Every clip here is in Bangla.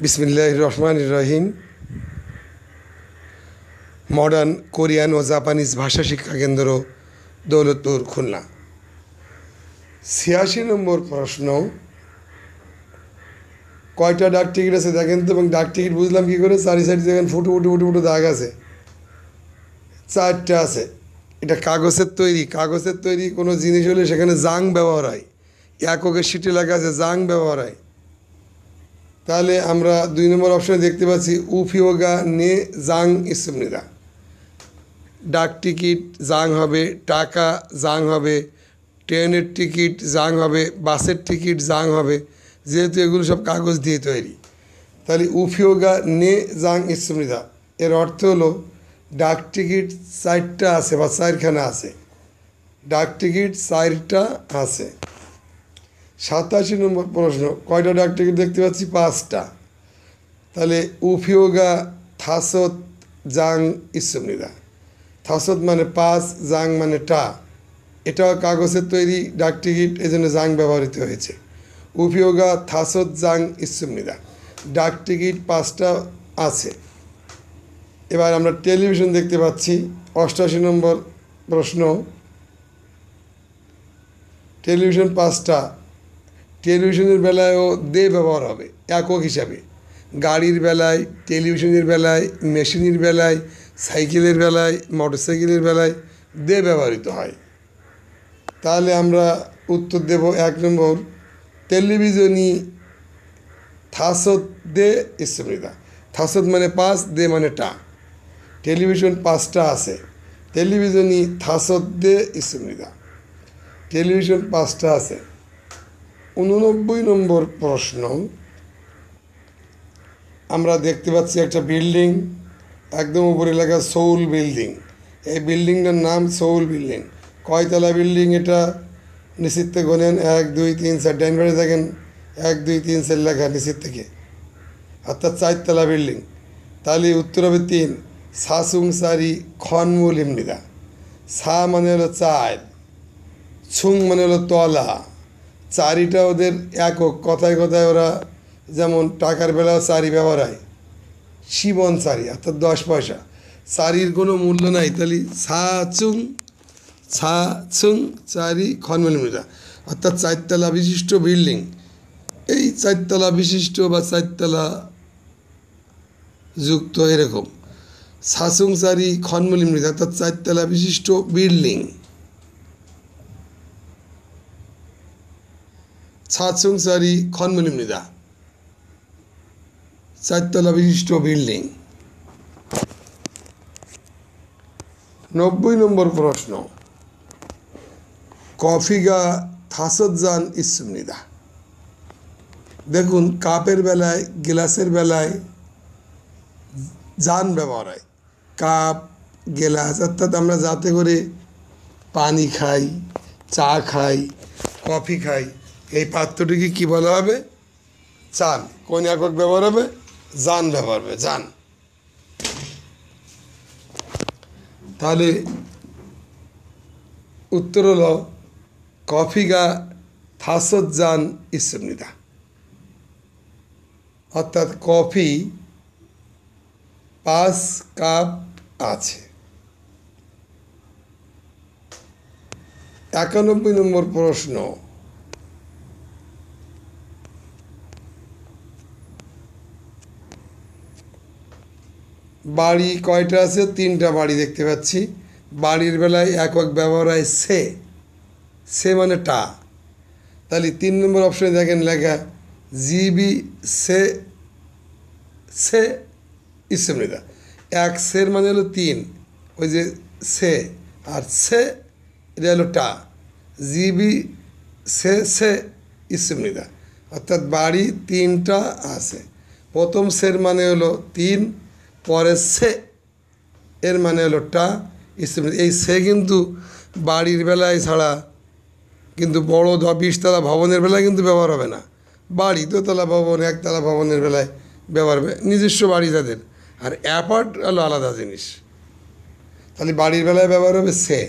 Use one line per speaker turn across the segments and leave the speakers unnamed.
বিসমিল্লাহ রহমান রহিম মডার্ন কোরিয়ান ও জাপানিজ ভাষা শিক্ষা কেন্দ্র দৌলতপুর খুলনা ছিয়াশি নম্বর প্রশ্ন কয়টা ডাক টিকিট আছে দেখেন তো এবং ডাক টিকিট বুঝলাম কী করে চারি সাইড দেখেন ফুটো ফুটো ফুটু ফুটো দাগ আছে চারটা আছে এটা কাগজের তৈরি কাগজের তৈরি কোনো জিনিস হলে সেখানে জাং ব্যবহার হয় এককের সিটি লেখা আছে জাং ব্যবহার হয় তাহলে আমরা দুই নম্বর অপশানে দেখতে পাচ্ছি উফিওগা নে জাং ইসমনিরা ডাক টিকিট জাং হবে টাকা জাং হবে ট্রেনের টিকিট জাং হবে বাসের টিকিট জাং হবে যেহেতু এগুলো সব কাগজ দিয়ে তৈরি তাহলে উফিওগা নে জাং ইসমৃদা এর অর্থ হলো ডাক টিকিট চারটা আছে বা চারখানা আছে ডাক টিকিট চারটা আছে সাতাশি নম্বর প্রশ্ন কয়টা ডাকটিকিট দেখতে পাচ্ছি পাঁচটা তাহলে উফিওগা থাসত জাং ইসমিদা থাসত মানে পাঁচ জাং মানে টা এটাও কাগজের তৈরি ডাক টিকিট জন্য জাং ব্যবহৃত হয়েছে উফিওগা থাসত জাং ইসমিদা ডাক টিকিট পাঁচটা আছে এবার আমরা টেলিভিশন দেখতে পাচ্ছি অষ্টাশি নম্বর প্রশ্ন টেলিভিশন পাঁচটা টেলিভিশনের বেলায়ও দে ব্যবহার হবে একক হিসাবে গাড়ির বেলায় টেলিভিশনের বেলায় মেশিনের বেলায় সাইকেলের বেলায় মোটরসাইকেলের বেলায় দে ব্যবহৃত হয় তাহলে আমরা উত্তর দেব এক নম্বর টেলিভিশনই থাসত দে ইসমৃদা থাসত মানে পাঁচ দে মানে টা টেলিভিশন পাঁচটা আছে টেলিভিশনই থাসত দে ইসমৃদা টেলিভিশন পাঁচটা আছে উননব্বই নম্বর প্রশ্ন আমরা দেখতে পাচ্ছি একটা বিল্ডিং একদম উপরে লেখা সৌল বিল্ডিং এই বিল্ডিংটার নাম সৌল বিল্ডিং কয়তলা বিল্ডিং এটা নিশ্চিত গোনেন এক দুই তিন চার ডাইন বাড়ি থাকেন এক দুই তিন চার লেখা নিচের থেকে অর্থাৎ চারতলা বিল্ডিং তাহলে উত্তর হবে তিন সাসুং সারি খনমুল ইমনিদা সা মানে হলো চার ছুং মানে হলো তলা চারিটা ওদের একক কথায় কথায় ওরা যেমন টাকার বেলাও চারি ব্যবহার হয় শিবন চারি অর্থাৎ দশ পয়সা চারির কোনো মূল্য নাই তাহলে ছা চুং ছা চুং চারি খনমিলমিলা অর্থাৎ চারতলা বিশিষ্ট বিল্ডিং এই চারতলা বিশিষ্ট বা চারতলা যুক্ত এরকম সাসুংসারি খনমলিমৃত অর্থাৎ চারতলা বিশিষ্ট বিল্ডিং 사층짜리 건물입니다. চারতলা বিশিষ্ট বিল্ডিং নব্বই নম্বর প্রশ্ন কফিগা থাসজান ইসমনিদা দেখুন কাপের বেলায় গ্লাসের বেলায় যান ব্যবহার হয় কাপ গ্লাস অর্থাৎ আমরা যাতে করে পানি খাই চা খাই কফি খাই এই পাত্রটিকে কি বলা হবে চান কোন একক ব্যবহার হবে যান ব্যবহার হবে যান তাহলে উত্তর হল কফিগা থাসত যান ইসমনিদা অর্থাৎ কফি পাঁচ কাপ আছে একানব্বই নম্বর প্রশ্ন বাড়ি কয়টা আছে তিনটা বাড়ি দেখতে পাচ্ছি বাড়ির বেলায় এক এক ব্যবহার হয় সে সে মানে টা তাহলে তিন নম্বর অপশনে দেখেন লেখা জিবি সে সে ইসেমৃদা এক সের মানে হলো তিন ওই যে সে আর সে এটা হলো টা জিবি সে সে ইসেমৃদা অর্থাৎ বাড়ি তিনটা আছে প্রথম সের মানে হলো তিন পরে সে এর মানে হলো টা এই সে কিন্তু বাড়ির বেলায় ছাড়া কিন্তু বড়ো দ বিশতলা ভবনের বেলায় কিন্তু ব্যবহার হবে না বাড়ি দোতলা ভবন একতলা ভবনের বেলায় ব্যবহার হবে নিজস্ব বাড়ি যাদের আর অ্যাপার্ট হলো আলাদা জিনিস তাহলে বাড়ির বেলায় ব্যবহার হবে সে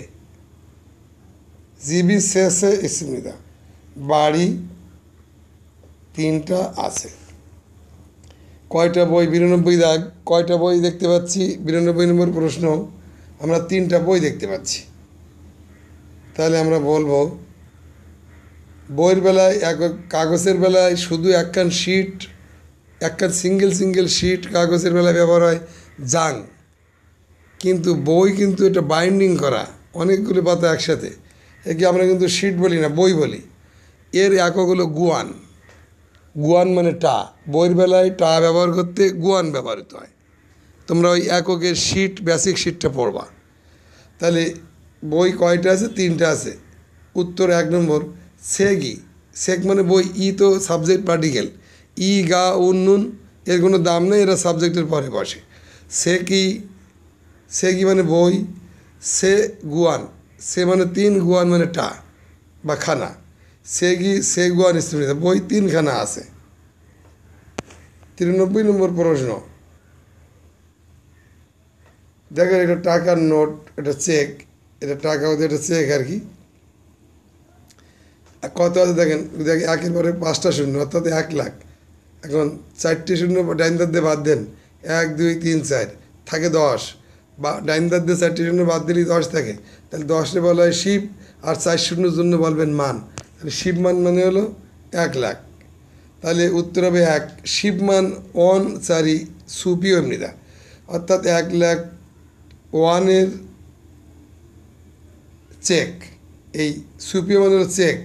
জিবি সে সে ইসমিদা বাড়ি তিনটা আছে কয়টা বই বিরানব্বই দাগ কয়টা বই দেখতে পাচ্ছি বিরানব্বই নম্বর প্রশ্ন আমরা তিনটা বই দেখতে পাচ্ছি তাহলে আমরা বলবো বইয়ের বেলায় এক কাগজের বেলায় শুধু একখান শিট একখান সিঙ্গেল সিঙ্গেল শিট কাগজের বেলায় ব্যবহার হয় জাং কিন্তু বই কিন্তু এটা বাইন্ডিং করা অনেকগুলো পাতা একসাথে একে আমরা কিন্তু শিট বলি না বই বলি এর এক হলো গুয়ান গুয়ান মানে টা বইয়ের বেলায় টা ব্যবহার করতে গুয়ান ব্যবহৃত হয় তোমরা ওই এককের শিট বেসিক শিটটা পড়বা তাহলে বই কয়টা আছে তিনটা আছে উত্তর এক নম্বর সেগি সেক মানে বই ই তো সাবজেক্ট পার্টিকেল ই গা উন নুন এর কোনো দাম নেই এরা সাবজেক্টের পরে বসে সে কি সে কি মানে বই সে গুয়ান সে মানে তিন গুয়ান মানে টা বা খানা সেগি সেগুয়ান স্ত্রী বই তিনখানা আছে তিরানব্বই নম্বর প্রশ্ন দেখেন এটা টাকার নোট এটা চেক এটা টাকা ওদের এটা চেক আর কি কত আছে দেখেন দেখেন একের পরে পাঁচটা শূন্য অর্থাৎ এক লাখ এখন চারটি শূন্য ডাইন দিয়ে বাদ দেন এক দুই তিন চার থাকে দশ বা ডাইন দিয়ে চারটি শূন্য বাদ দিলেই দশ থাকে তাহলে দশে বলা হয় শিব আর চার শূন্যর জন্য বলবেন মান শিবমান মানে হলো এক লাখ তাহলে উত্তর হবে এক শিবমান ওয়ান চারি সুপি এমনিরা অর্থাৎ এক লাখ ওয়ানের চেক এই সুপি মানে হলো চেক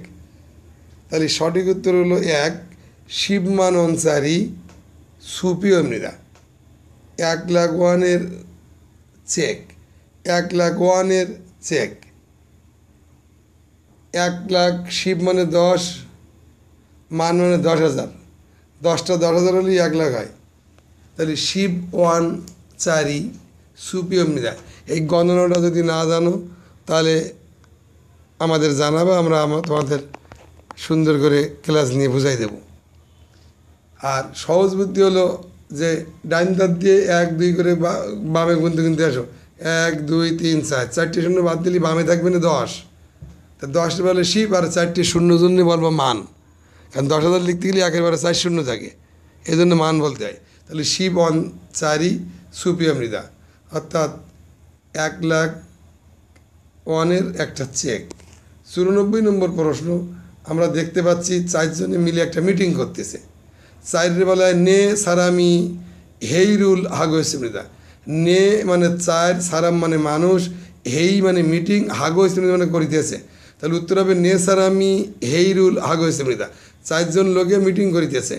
তাহলে সঠিক উত্তর হলো এক শিবমান অনসারি সুপি এমনিরা এক লাখ ওয়ানের চেক এক লাখ ওয়ানের চেক এক লাখ শিব মানে দশ মান মানে দশ হাজার দশটা দশ হাজার হলেই এক লাখ হয় তাহলে শিব ওয়ান চারি সুপিও মৃদা এই গণনাটা যদি না জানো তাহলে আমাদের জানাবে আমরা তোমাদের সুন্দর করে ক্লাস নিয়ে বুঝাই দেব আর সহজ বুদ্ধি হলো যে ডাইন দাঁত দিয়ে এক দুই করে বামে গুনতে গুনতে আসো এক দুই তিন চার চারটে শূন্য বাদ দিলে বামে থাকবে না দশ তা দশ বলে শিব আর চারটি শূন্য জন্যে বলবো মান কারণ দশ হাজার লিখতে গেলে বারে চার শূন্য থাকে এই জন্য মান বলতে হয় তাহলে শিব অন চারি সুপ্রিয় মৃদা অর্থাৎ এক লাখ ওয়ানের একটা চেক চুরানব্বই নম্বর প্রশ্ন আমরা দেখতে পাচ্ছি চারজনে মিলে একটা মিটিং করতেছে চারের বেলায় নে সারামি হেইরুল হাগোস মৃদা নে মানে চার সারাম মানে মানুষ হেই মানে মিটিং হাগোস মৃদা মানে করিতেছে তাহলে উত্তর হবে নেসারামি হেইরুল মৃদা চারজন লোকে মিটিং করিতেছে